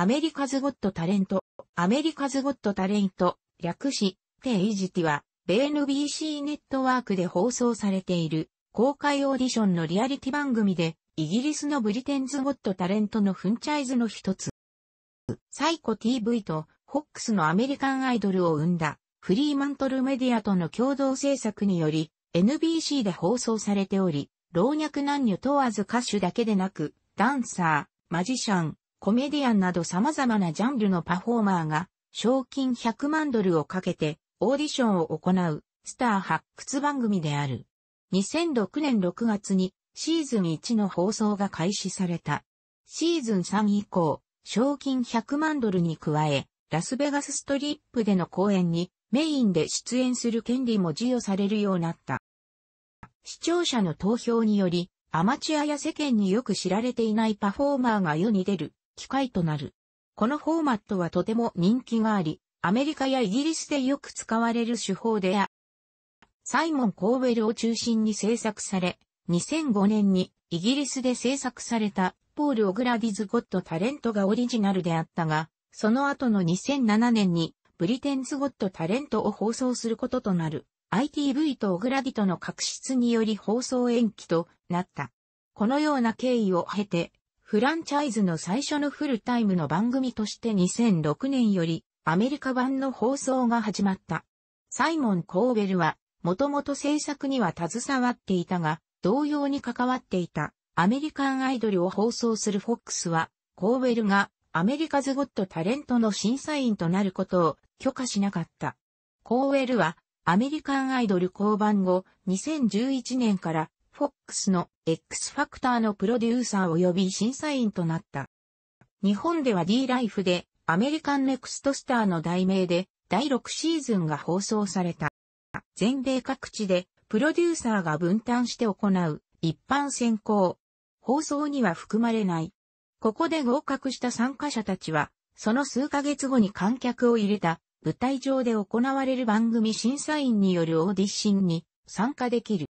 アメリカズゴットタレント、アメリカズゴットタレント、略し、テイジティは、米 NBC ネットワークで放送されている、公開オーディションのリアリティ番組で、イギリスのブリテンズゴットタレントのフンチャイズの一つ。サイコ TV と、ホックスのアメリカンアイドルを生んだ、フリーマントルメディアとの共同制作により、NBC で放送されており、老若男女問わず歌手だけでなく、ダンサー、マジシャン、コメディアンなど様々なジャンルのパフォーマーが、賞金100万ドルをかけて、オーディションを行う、スター発掘番組である。2006年6月に、シーズン1の放送が開始された。シーズン3以降、賞金100万ドルに加え、ラスベガスストリップでの公演にメインで出演する権利も授与されるようになった。視聴者の投票により、アマチュアや世間によく知られていないパフォーマーが世に出る機会となる。このフォーマットはとても人気があり、アメリカやイギリスでよく使われる手法であ、サイモン・コーウェルを中心に制作され、2005年にイギリスで制作されたポール・オグラディズ・ゴット・タレントがオリジナルであったが、その後の2007年にブリテンズ・ゴット・タレントを放送することとなる ITV とオグラディとの確執により放送延期となった。このような経緯を経て、フランチャイズの最初のフルタイムの番組として2006年よりアメリカ版の放送が始まった。サイモン・コーベルは、もともと制作には携わっていたが、同様に関わっていたアメリカンアイドルを放送するフォックスは、コーベルがアメリカズ・ゴット・タレントの審査員となることを許可しなかった。コーウェルはアメリカンアイドル降板後2011年からフォックスの X ファクターのプロデューサー及び審査員となった。日本では D ライフでアメリカンネクストスターの題名で第6シーズンが放送された。全米各地でプロデューサーが分担して行う一般選考。放送には含まれない。ここで合格した参加者たちは、その数ヶ月後に観客を入れた舞台上で行われる番組審査員によるオーディションに参加できる。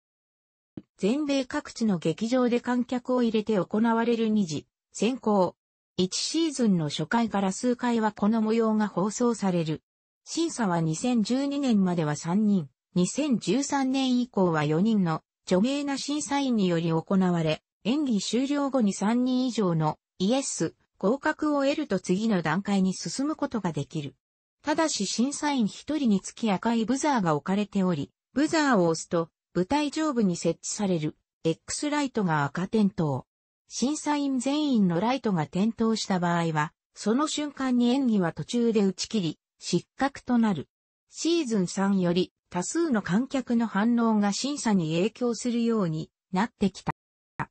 全米各地の劇場で観客を入れて行われる2次、選考。1シーズンの初回から数回はこの模様が放送される。審査は2012年までは3人、2013年以降は4人の著名な審査員により行われ、演技終了後に3人以上のイエス、合格を得ると次の段階に進むことができる。ただし審査員1人につき赤いブザーが置かれており、ブザーを押すと舞台上部に設置される X ライトが赤点灯。審査員全員のライトが点灯した場合は、その瞬間に演技は途中で打ち切り、失格となる。シーズン3より多数の観客の反応が審査に影響するようになってきた。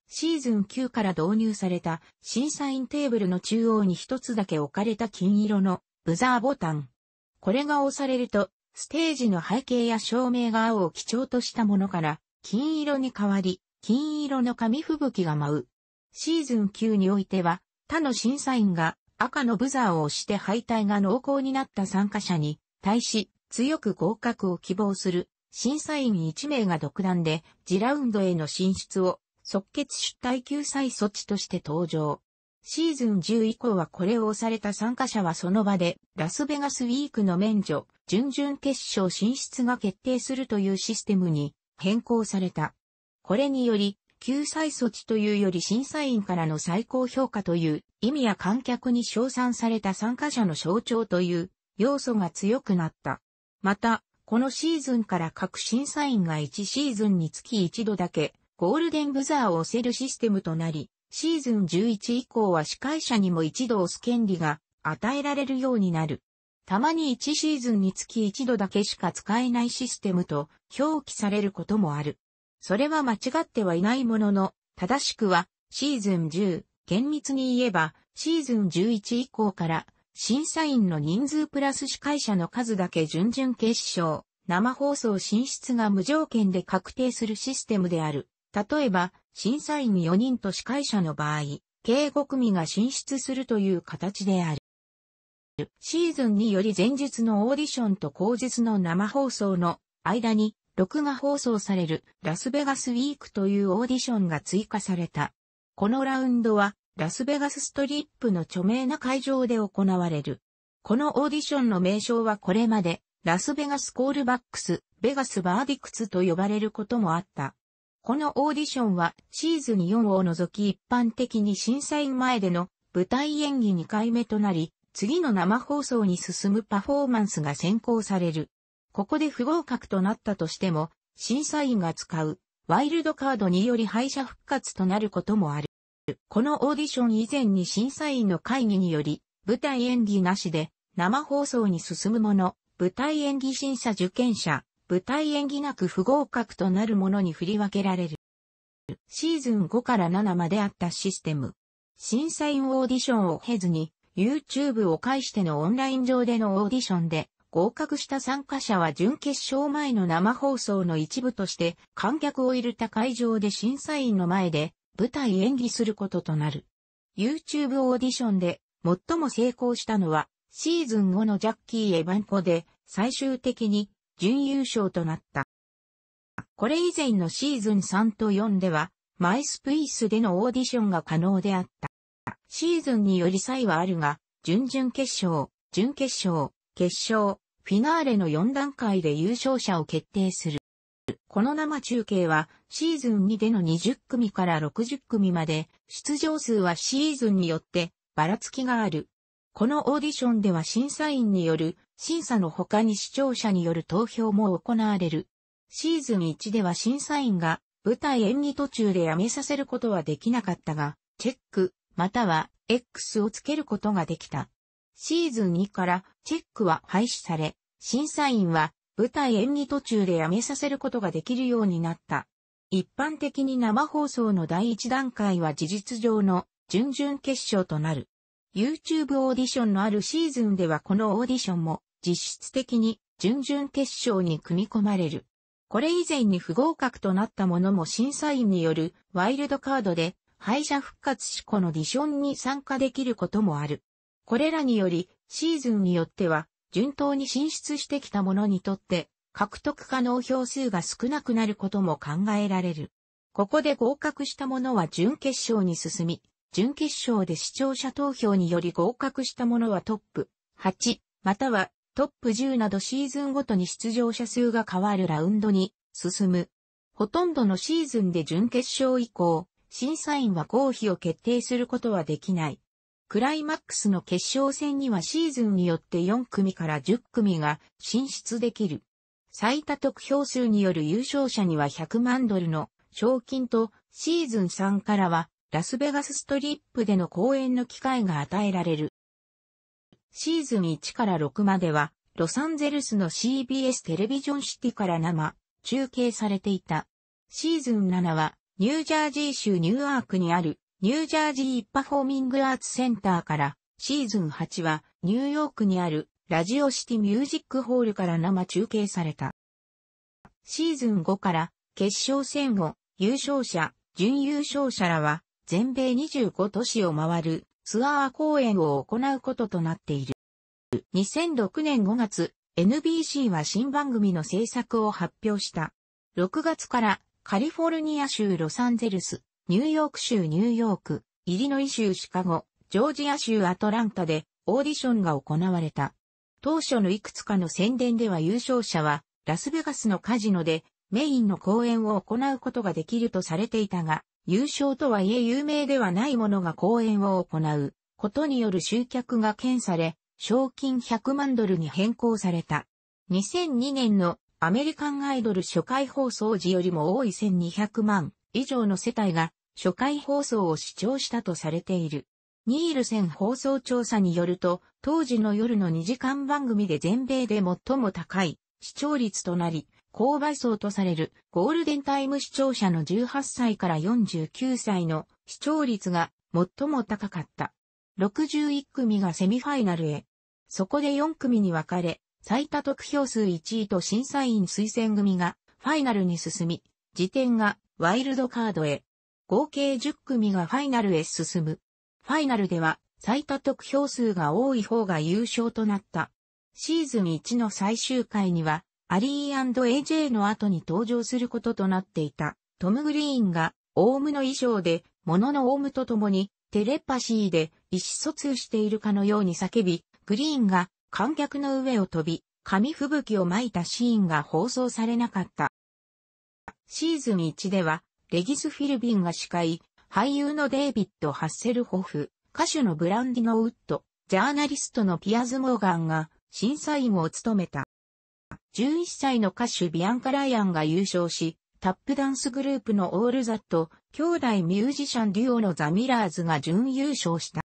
シーズン9から導入された審査員テーブルの中央に一つだけ置かれた金色のブザーボタン。これが押されるとステージの背景や照明が青を基調としたものから、金色に変わり、金色の紙吹雪が舞う。シーズン9においては、他の審査員が赤のブザーを押して敗退が濃厚になった参加者に対し強く合格を希望する審査員1名が独断で次ラウンドへの進出を即決出退救済措置として登場。シーズン10以降はこれを押された参加者はその場でラスベガスウィークの免除、準々決勝進出が決定するというシステムに変更された。これにより、救済措置というより審査員からの最高評価という意味や観客に称賛された参加者の象徴という要素が強くなった。また、このシーズンから各審査員が1シーズンにつき1度だけゴールデンブザーを押せるシステムとなり、シーズン11以降は司会者にも一度押す権利が与えられるようになる。たまに1シーズンにつき1度だけしか使えないシステムと表記されることもある。それは間違ってはいないものの、正しくはシーズン10、厳密に言えばシーズン11以降から審査員の人数プラス司会者の数だけ準々決勝、生放送進出が無条件で確定するシステムである。例えば、審査員4人と司会者の場合、計5組が進出するという形である。シーズンにより前日のオーディションと後日の生放送の間に録画放送されるラスベガスウィークというオーディションが追加された。このラウンドはラスベガスストリップの著名な会場で行われる。このオーディションの名称はこれまでラスベガスコールバックス、ベガスバーディクツと呼ばれることもあった。このオーディションはシーズン4を除き一般的に震災前での舞台演技2回目となり、次の生放送に進むパフォーマンスが選考される。ここで不合格となったとしても、審査員が使うワイルドカードにより敗者復活となることもある。このオーディション以前に審査員の会議により、舞台演技なしで生放送に進むもの、舞台演技審査受験者、舞台演技なく不合格となるものに振り分けられる。シーズン5から7まであったシステム。審査員オーディションを経ずに、YouTube を介してのオンライン上でのオーディションで、合格した参加者は準決勝前の生放送の一部として、観客を入れた会場で審査員の前で、舞台演技することとなる。YouTube オーディションで、最も成功したのは、シーズン5のジャッキー・エヴァンコで、最終的に、準優勝となった。これ以前のシーズン3と4では、マイスプイスでのオーディションが可能であった。シーズンにより差異はあるが、準々決勝、準決勝、決勝、フィナーレの4段階で優勝者を決定する。この生中継はシーズン2での20組から60組まで出場数はシーズンによってばらつきがある。このオーディションでは審査員による審査の他に視聴者による投票も行われる。シーズン1では審査員が舞台演技途中でやめさせることはできなかったが、チェック、または X をつけることができた。シーズン2からチェックは廃止され、審査員は舞台演技途中でやめさせることができるようになった。一般的に生放送の第一段階は事実上の準々決勝となる。YouTube オーディションのあるシーズンではこのオーディションも実質的に準々決勝に組み込まれる。これ以前に不合格となったものも審査員によるワイルドカードで敗者復活しこのディションに参加できることもある。これらにより、シーズンによっては、順当に進出してきた者にとって、獲得可能票数が少なくなることも考えられる。ここで合格した者は準決勝に進み、準決勝で視聴者投票により合格した者はトップ8、またはトップ10などシーズンごとに出場者数が変わるラウンドに進む。ほとんどのシーズンで準決勝以降、審査員は合否を決定することはできない。クライマックスの決勝戦にはシーズンによって4組から10組が進出できる。最多得票数による優勝者には100万ドルの賞金とシーズン3からはラスベガスストリップでの公演の機会が与えられる。シーズン1から6まではロサンゼルスの CBS テレビジョンシティから生中継されていた。シーズン7はニュージャージー州ニューアークにあるニュージャージーパフォーミングアーツセンターからシーズン8はニューヨークにあるラジオシティミュージックホールから生中継された。シーズン5から決勝戦後、優勝者、準優勝者らは全米25都市を回るツアー公演を行うこととなっている。2006年5月、NBC は新番組の制作を発表した。6月からカリフォルニア州ロサンゼルス、ニューヨーク州ニューヨーク、イリノイ州シカゴ、ジョージア州アトランタでオーディションが行われた。当初のいくつかの宣伝では優勝者はラスベガスのカジノでメインの公演を行うことができるとされていたが、優勝とはいえ有名ではない者が公演を行うことによる集客が検査れ、賞金100万ドルに変更された。2002年のアメリカンアイドル初回放送時よりも多い1200万以上の世帯が初回放送を視聴したとされている。ニールセン放送調査によると、当時の夜の2時間番組で全米で最も高い視聴率となり、購買層とされるゴールデンタイム視聴者の18歳から49歳の視聴率が最も高かった。61組がセミファイナルへ。そこで4組に分かれ、最多得票数1位と審査員推薦組がファイナルに進み、時点がワイルドカードへ。合計10組がファイナルへ進む。ファイナルでは最多得票数が多い方が優勝となった。シーズン1の最終回には、アリー &AJ の後に登場することとなっていた、トム・グリーンが、オウムの衣装で、モノのオウムと共に、テレパシーで意思疎通しているかのように叫び、グリーンが観客の上を飛び、紙吹雪を巻いたシーンが放送されなかった。シーズン1では、レギス・フィルビンが司会、俳優のデイビッド・ハッセルホフ、歌手のブランディノ・ウッド、ジャーナリストのピアズ・モーガンが審査員を務めた。11歳の歌手ビアンカ・ライアンが優勝し、タップダンスグループのオールザット、兄弟ミュージシャンデュオのザ・ミラーズが準優勝した。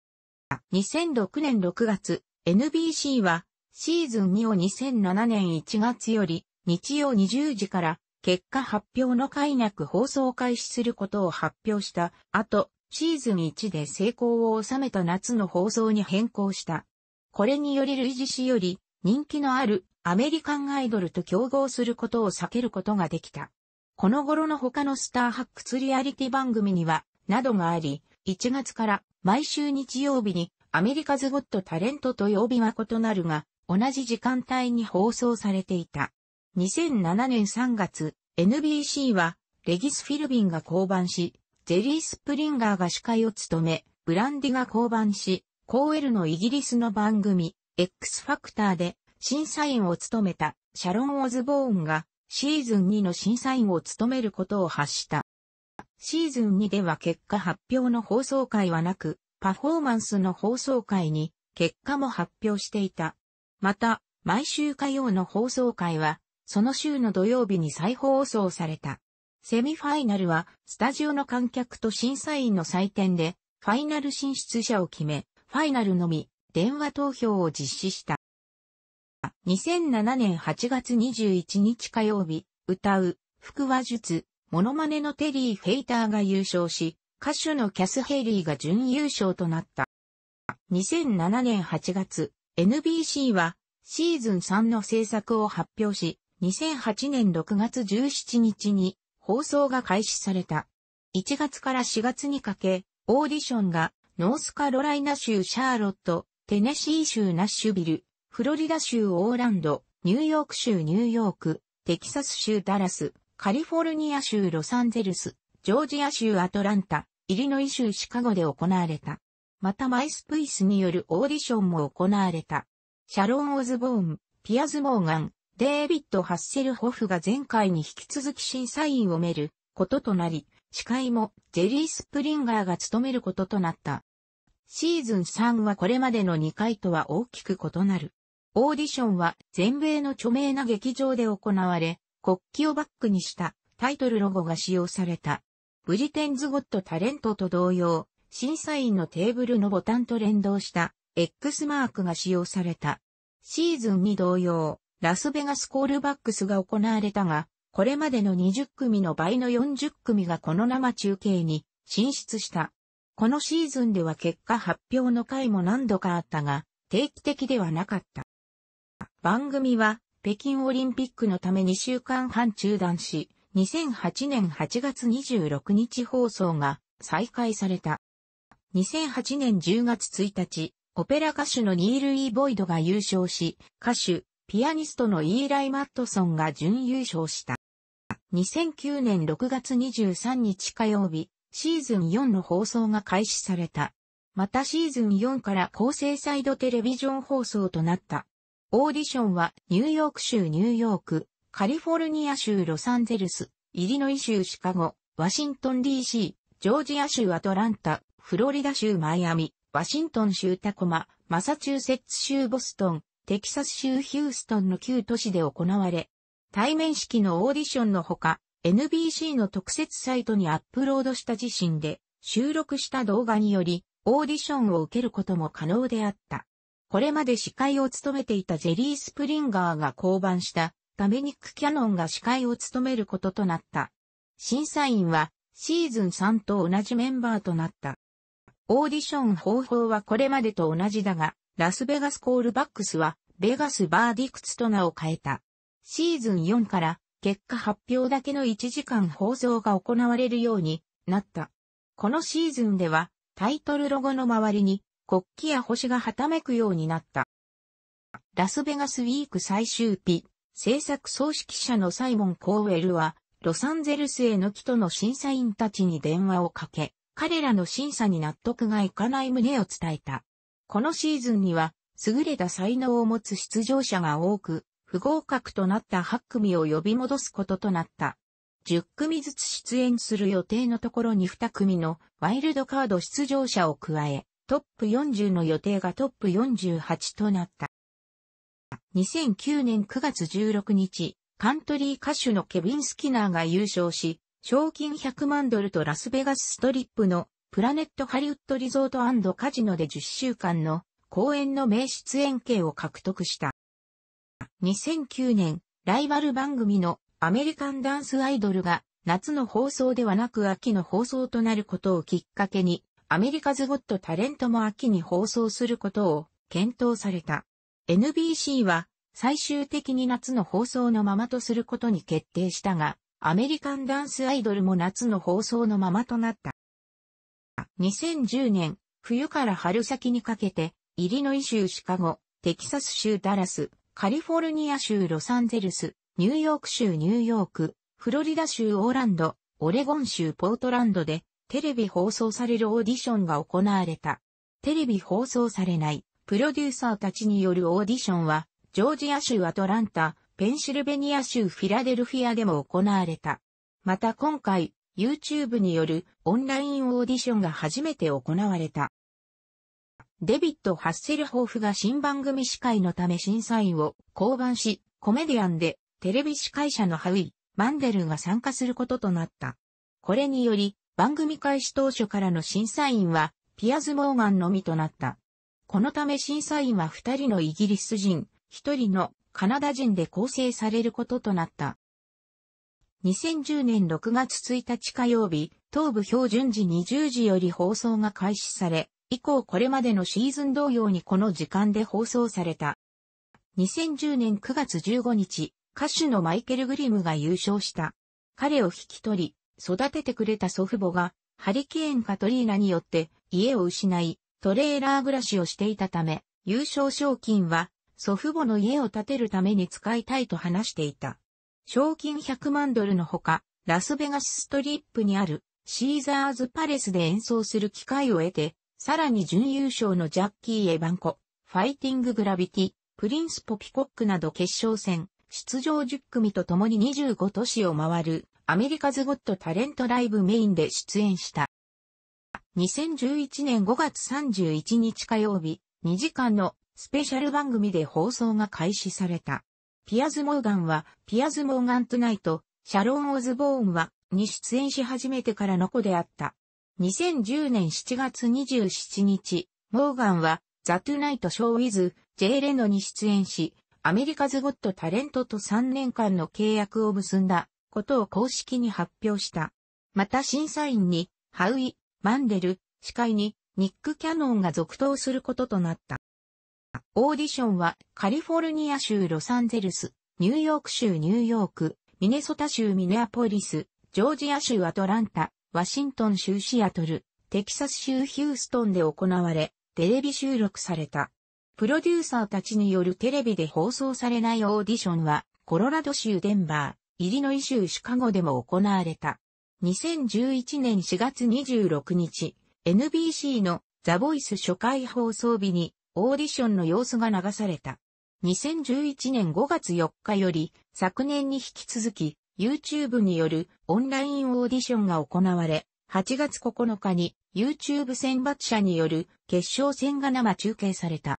2006年6月、NBC はシーズン2を2007年1月より日曜20時から結果発表の快なく放送開始することを発表した後、シーズン1で成功を収めた夏の放送に変更した。これにより類似氏より人気のあるアメリカンアイドルと競合することを避けることができた。この頃の他のスター発掘リアリティ番組には、などがあり、1月から毎週日曜日にアメリカズ・ゴット・タレントと曜日は異なるが、同じ時間帯に放送されていた。2007年3月、NBC は、レギス・フィルビンが降板し、ジェリー・スプリンガーが司会を務め、ブランディが降板し、コーエルのイギリスの番組、X ファクターで審査員を務めたシャロン・オズボーンがシーズン2の審査員を務めることを発した。シーズン2では結果発表の放送会はなく、パフォーマンスの放送会に結果も発表していた。また、毎週火曜の放送会は、その週の土曜日に再放送された。セミファイナルは、スタジオの観客と審査員の採点で、ファイナル進出者を決め、ファイナルのみ、電話投票を実施した。2007年8月21日火曜日、歌う、腹話術、モノマネのテリー・フェイターが優勝し、歌手のキャス・ヘイリーが準優勝となった。2007年8月、NBC はシーズン3の制作を発表し、2008年6月17日に放送が開始された。1月から4月にかけ、オーディションがノースカロライナ州シャーロット、テネシー州ナッシュビル、フロリダ州オーランド、ニューヨーク州ニューヨーク、テキサス州ダラス、カリフォルニア州ロサンゼルス、ジョージア州アトランタ、イリノイ州シカゴで行われた。またマイスプイスによるオーディションも行われた。シャロン・オズボーン、ピアズ・モーガン、デービッド・ハッセルホフが前回に引き続き審査員をめることとなり、司会もジェリー・スプリンガーが務めることとなった。シーズン3はこれまでの2回とは大きく異なる。オーディションは全米の著名な劇場で行われ、国旗をバックにしたタイトルロゴが使用された。ブリテンズ・ゴット・タレントと同様、審査員のテーブルのボタンと連動した X マークが使用された。シーズンに同様、ラスベガスコールバックスが行われたが、これまでの20組の倍の40組がこの生中継に進出した。このシーズンでは結果発表の回も何度かあったが、定期的ではなかった。番組は北京オリンピックのため2週間半中断し、2008年8月26日放送が再開された。2008年10月1日、オペラ歌手のニール・イー・ボイドが優勝し、歌手、ピアニストのイーライ・マットソンが準優勝した。2009年6月23日火曜日、シーズン4の放送が開始された。またシーズン4から高精イ度テレビジョン放送となった。オーディションはニューヨーク州ニューヨーク、カリフォルニア州ロサンゼルス、イリノイ州シカゴ、ワシントン DC、ジョージア州アトランタ、フロリダ州マイアミ、ワシントン州タコマ、マサチューセッツ州ボストン、テキサス州ヒューストンの旧都市で行われ、対面式のオーディションのほか、NBC の特設サイトにアップロードした自身で収録した動画により、オーディションを受けることも可能であった。これまで司会を務めていたジェリー・スプリンガーが降板したダメニック・キャノンが司会を務めることとなった。審査員はシーズン3と同じメンバーとなった。オーディション方法はこれまでと同じだが、ラスベガスコールバックスは、ベガスバーディクツと名を変えた。シーズン4から結果発表だけの1時間放送が行われるようになった。このシーズンではタイトルロゴの周りに国旗や星がはためくようになった。ラスベガスウィーク最終日、制作総指揮者のサイモン・コーウェルは、ロサンゼルスへの帰途の審査員たちに電話をかけ、彼らの審査に納得がいかない旨を伝えた。このシーズンには、優れた才能を持つ出場者が多く、不合格となった8組を呼び戻すこととなった。10組ずつ出演する予定のところに2組のワイルドカード出場者を加え、トップ40の予定がトップ48となった。2009年9月16日、カントリー歌手のケビン・スキナーが優勝し、賞金100万ドルとラスベガスストリップのプラネットハリウッドリゾートカジノで10週間の公演の名出演権を獲得した。2009年、ライバル番組のアメリカンダンスアイドルが夏の放送ではなく秋の放送となることをきっかけに、アメリカズゴットタレントも秋に放送することを検討された。NBC は最終的に夏の放送のままとすることに決定したが、アメリカンダンスアイドルも夏の放送のままとなった。2010年、冬から春先にかけて、イリノイ州シカゴ、テキサス州ダラス、カリフォルニア州ロサンゼルス、ニューヨーク州ニューヨーク、フロリダ州オーランド、オレゴン州ポートランドで、テレビ放送されるオーディションが行われた。テレビ放送されない、プロデューサーたちによるオーディションは、ジョージア州アトランタ、ペンシルベニア州フィラデルフィアでも行われた。また今回、YouTube によるオンラインオーディションが初めて行われた。デビッド・ハッセルホーフが新番組司会のため審査員を降板し、コメディアンでテレビ司会者のハウイ・マンデルが参加することとなった。これにより、番組開始当初からの審査員は、ピアズ・モーガンのみとなった。このため審査員は2人のイギリス人、1人のカナダ人で構成されることとなった。2010年6月1日火曜日、東部標準時20時より放送が開始され、以降これまでのシーズン同様にこの時間で放送された。2010年9月15日、歌手のマイケル・グリムが優勝した。彼を引き取り、育ててくれた祖父母が、ハリケーン・カトリーナによって家を失い、トレーラー暮らしをしていたため、優勝賞金は祖父母の家を建てるために使いたいと話していた。賞金100万ドルのほか、ラスベガスストリップにあるシーザーズパレスで演奏する機会を得て、さらに準優勝のジャッキー・エヴァンコ、ファイティング・グラビティ、プリンス・ポピコックなど決勝戦、出場10組と共に25都市を回る、アメリカズ・ゴット・タレント・ライブメインで出演した。2011年5月31日火曜日、2時間のスペシャル番組で放送が開始された。ピアズ・モーガンは、ピアズ・モーガン・トゥナイト、シャロン・オズボーンは、に出演し始めてからの子であった。2010年7月27日、モーガンは、ザ・トゥナイト・ショー・ウィズ、ジェイ・レノに出演し、アメリカズ・ゴット・タレントと3年間の契約を結んだことを公式に発表した。また審査員に、ハウイ・マンデル、司会にニック・キャノンが続投することとなった。オーディションはカリフォルニア州ロサンゼルス、ニューヨーク州ニューヨーク、ミネソタ州ミネアポリス、ジョージア州アトランタ、ワシントン州シアトル、テキサス州ヒューストンで行われ、テレビ収録された。プロデューサーたちによるテレビで放送されないオーディションは、コロラド州デンバー、イリノイ州シカゴでも行われた。2011年4月26日、NBC のザ・ボイス初回放送日にオーディションの様子が流された。2011年5月4日より昨年に引き続き YouTube によるオンラインオーディションが行われ、8月9日に YouTube 選抜者による決勝戦が生中継された。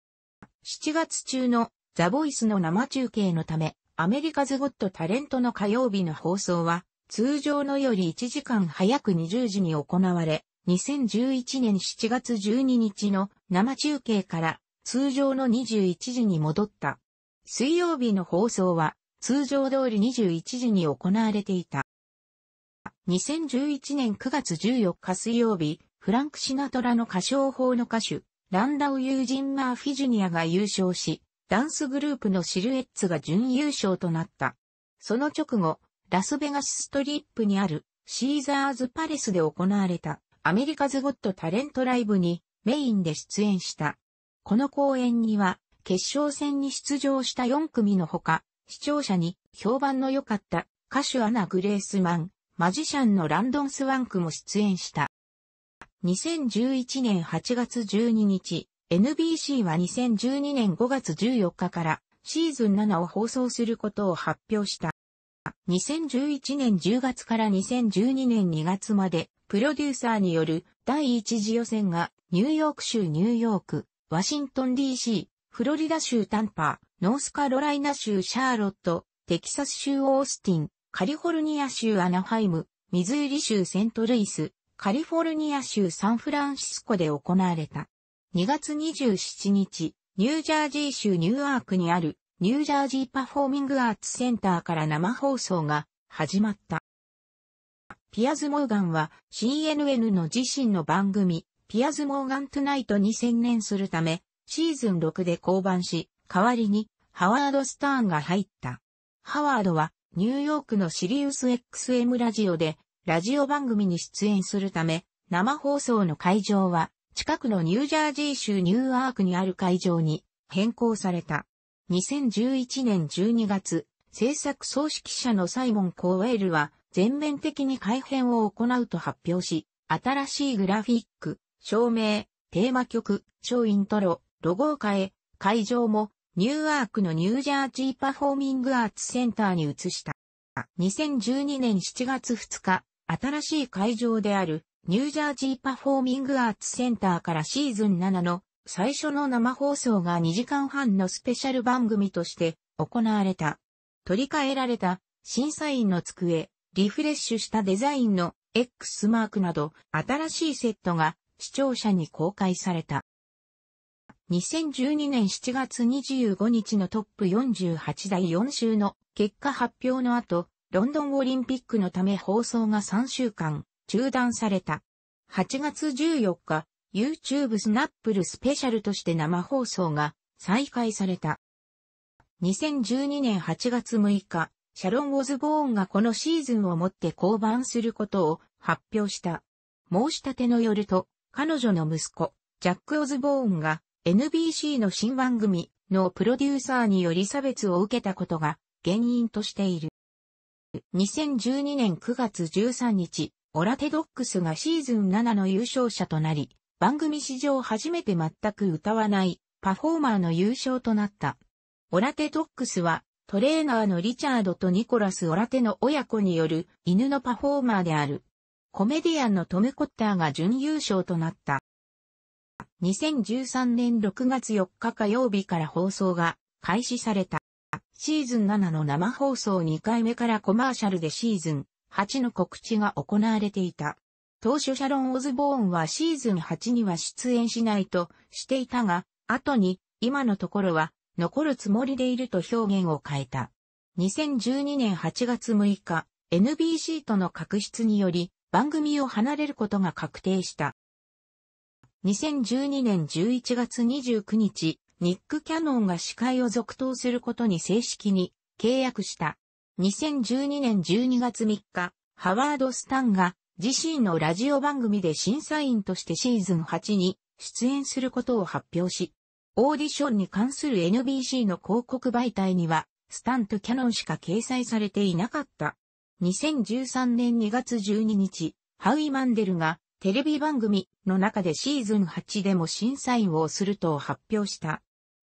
7月中のザ・ボイスの生中継のため、アメリカズ・ゴット・タレントの火曜日の放送は通常のより1時間早く20時に行われ、2011年7月12日の生中継から通常の21時に戻った。水曜日の放送は通常通り21時に行われていた。2011年9月14日水曜日、フランク・シナトラの歌唱法の歌手、ランダウ・ユージン・マーフィジュニアが優勝し、ダンスグループのシルエッツが準優勝となった。その直後、ラスベガスストリップにあるシーザーズパレスで行われたアメリカズゴットタレントライブにメインで出演した。この公演には決勝戦に出場した4組のほか、視聴者に評判の良かった歌手アナ・グレースマン、マジシャンのランドン・スワンクも出演した。2011年8月12日、NBC は2012年5月14日からシーズン7を放送することを発表した。2011年10月から2012年2月まで、プロデューサーによる第一次予選が、ニューヨーク州ニューヨーク、ワシントン DC、フロリダ州タンパー、ノースカロライナ州シャーロット、テキサス州オースティン、カリフォルニア州アナハイム、ミズーリ州セントルイス、カリフォルニア州サンフランシスコで行われた。2月27日、ニュージャージー州ニューアークにあるニュージャージーパフォーミングアーツセンターから生放送が始まった。ピアズ・モーガンは CNN の自身の番組、ピアズ・モーガン・トゥナイトに専念するため、シーズン6で降板し、代わりにハワード・スターンが入った。ハワードはニューヨークのシリウス XM ラジオでラジオ番組に出演するため、生放送の会場は近くのニュージャージー州ニューアークにある会場に変更された。2011年12月、制作総指揮者のサイモン・コーウェールは全面的に改編を行うと発表し、新しいグラフィック、照明、テーマ曲、超イントロ、ロゴを変え、会場もニューアークのニュージャージーパフォーミングアーツセンターに移した。2012年7月2日、新しい会場であるニュージャージーパフォーミングアーツセンターからシーズン7の最初の生放送が2時間半のスペシャル番組として行われた。取り替えられた審査員の机、リフレッシュしたデザインの X マークなど新しいセットが視聴者に公開された。2012年7月25日のトップ48第4週の結果発表の後、ロンドンオリンピックのため放送が3週間中断された。8月14日、YouTube スナップルスペシャルとして生放送が再開された。2012年8月6日、シャロン・オズボーンがこのシーズンをもって降板することを発表した。申し立てのよると、彼女の息子、ジャック・オズボーンが NBC の新番組のプロデューサーにより差別を受けたことが原因としている。2012年9月13日、オラテドックスがシーズン7の優勝者となり、番組史上初めて全く歌わないパフォーマーの優勝となった。オラテトックスはトレーナーのリチャードとニコラス・オラテの親子による犬のパフォーマーである。コメディアンのトム・コッターが準優勝となった。2013年6月4日火曜日から放送が開始された。シーズン7の生放送2回目からコマーシャルでシーズン8の告知が行われていた。当初シャロン・オズボーンはシーズン8には出演しないとしていたが、後に今のところは残るつもりでいると表現を変えた。2012年8月6日、NBC との確執により番組を離れることが確定した。2012年11月29日、ニック・キャノンが司会を続投することに正式に契約した。2012年12月3日、ハワード・スタンが自身のラジオ番組で審査員としてシーズン8に出演することを発表し、オーディションに関する NBC の広告媒体には、スタントキャノンしか掲載されていなかった。2013年2月12日、ハウイ・マンデルがテレビ番組の中でシーズン8でも審査員をすると発表した。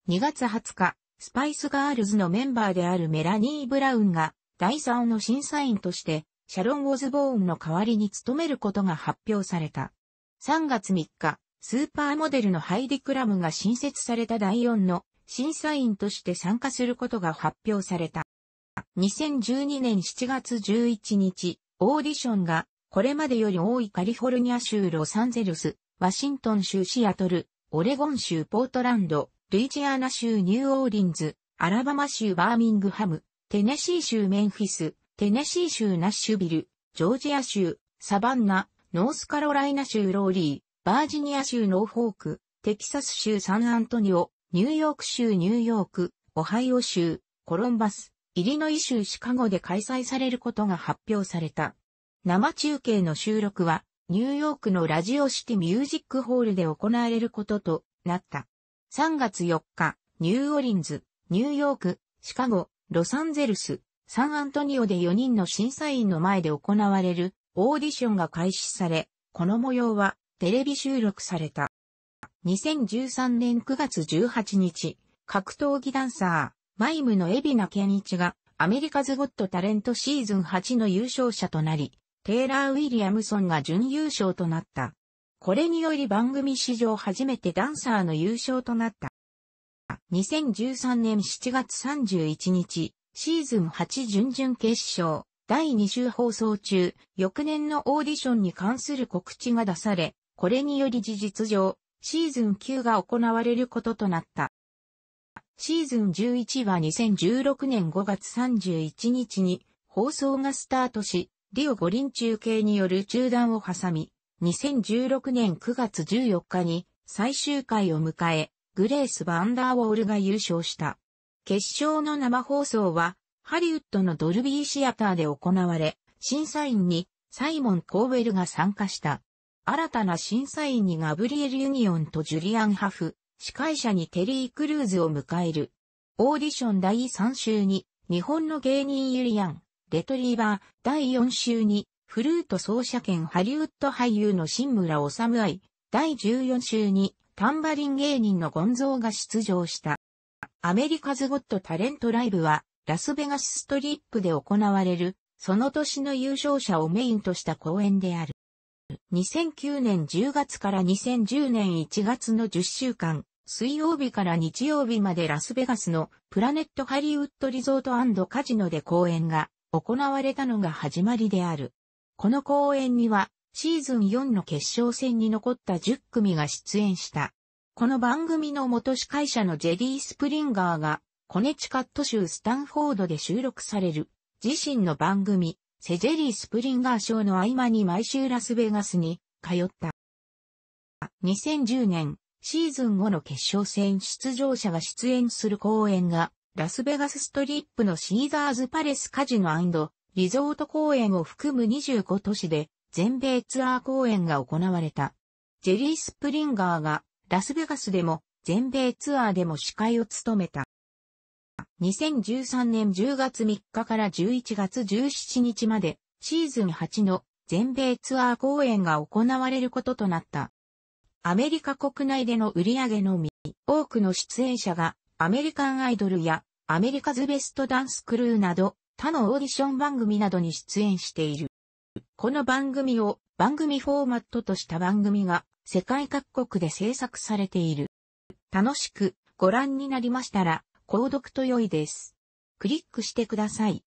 2月20日、スパイスガールズのメンバーであるメラニー・ブラウンが第3の審査員としてシャロン・オズボーンの代わりに務めることが発表された。3月3日、スーパーモデルのハイディ・クラムが新設された第4の審査員として参加することが発表された。2012年7月11日、オーディションがこれまでより多いカリフォルニア州ロサンゼルス、ワシントン州シアトル、オレゴン州ポートランド、ルイジアナ州ニューオーリンズ、アラバマ州バーミングハム、テネシー州メンフィス、テネシー州ナッシュビル、ジョージア州、サバンナ、ノースカロライナ州ローリー、バージニア州ノーフォーク、テキサス州サンアントニオ、ニューヨーク州ニューヨーク、オハイオ州、コロンバス、イリノイ州シカゴで開催されることが発表された。生中継の収録は、ニューヨークのラジオシティミュージックホールで行われることとなった。3月4日、ニューオリンズ、ニューヨーク、シカゴ、ロサンゼルス、サンアントニオで4人の審査員の前で行われるオーディションが開始され、この模様はテレビ収録された。2013年9月18日、格闘技ダンサー、マイムのエビナケンイチがアメリカズ・ゴット・タレントシーズン8の優勝者となり、テイラー・ウィリアムソンが準優勝となった。これにより番組史上初めてダンサーの優勝となった。2013年7月31日、シーズン8準々決勝、第2週放送中、翌年のオーディションに関する告知が出され、これにより事実上、シーズン9が行われることとなった。シーズン11は2016年5月31日に放送がスタートし、リオ五輪中継による中断を挟み、2016年9月14日に最終回を迎え、グレース・バンダーウォールが優勝した。決勝の生放送は、ハリウッドのドルビーシアターで行われ、審査員にサイモン・コーウェルが参加した。新たな審査員にガブリエル・ユニオンとジュリアン・ハフ、司会者にテリー・クルーズを迎える。オーディション第3週に、日本の芸人ユリアン、レトリーバー、第4週に、フルート奏者兼ハリウッド俳優の新村治愛、第14週に、タンバリン芸人のゴンゾーが出場した。アメリカズ・ゴット・タレント・ライブは、ラスベガス・ストリップで行われる、その年の優勝者をメインとした公演である。2009年10月から2010年1月の10週間、水曜日から日曜日までラスベガスのプラネットハリウッドリゾートカジノで公演が行われたのが始まりである。この公演にはシーズン4の決勝戦に残った10組が出演した。この番組の元司会者のジェリー・スプリンガーが、コネチカット州スタンフォードで収録される、自身の番組、セジェリー・スプリンガー賞の合間に毎週ラスベガスに通った。2010年、シーズン後の決勝戦出場者が出演する公演が、ラスベガスストリップのシーザーズ・パレスカジノリゾート公演を含む25都市で、全米ツアー公演が行われた。ジェリー・スプリンガーがラスベガスでも、全米ツアーでも司会を務めた。2013年10月3日から11月17日まで、シーズン8の全米ツアー公演が行われることとなった。アメリカ国内での売り上げのみ、多くの出演者がアメリカンアイドルやアメリカズベストダンスクルーなど他のオーディション番組などに出演している。この番組を番組フォーマットとした番組が世界各国で制作されている。楽しくご覧になりましたら、購読と良いです。クリックしてください。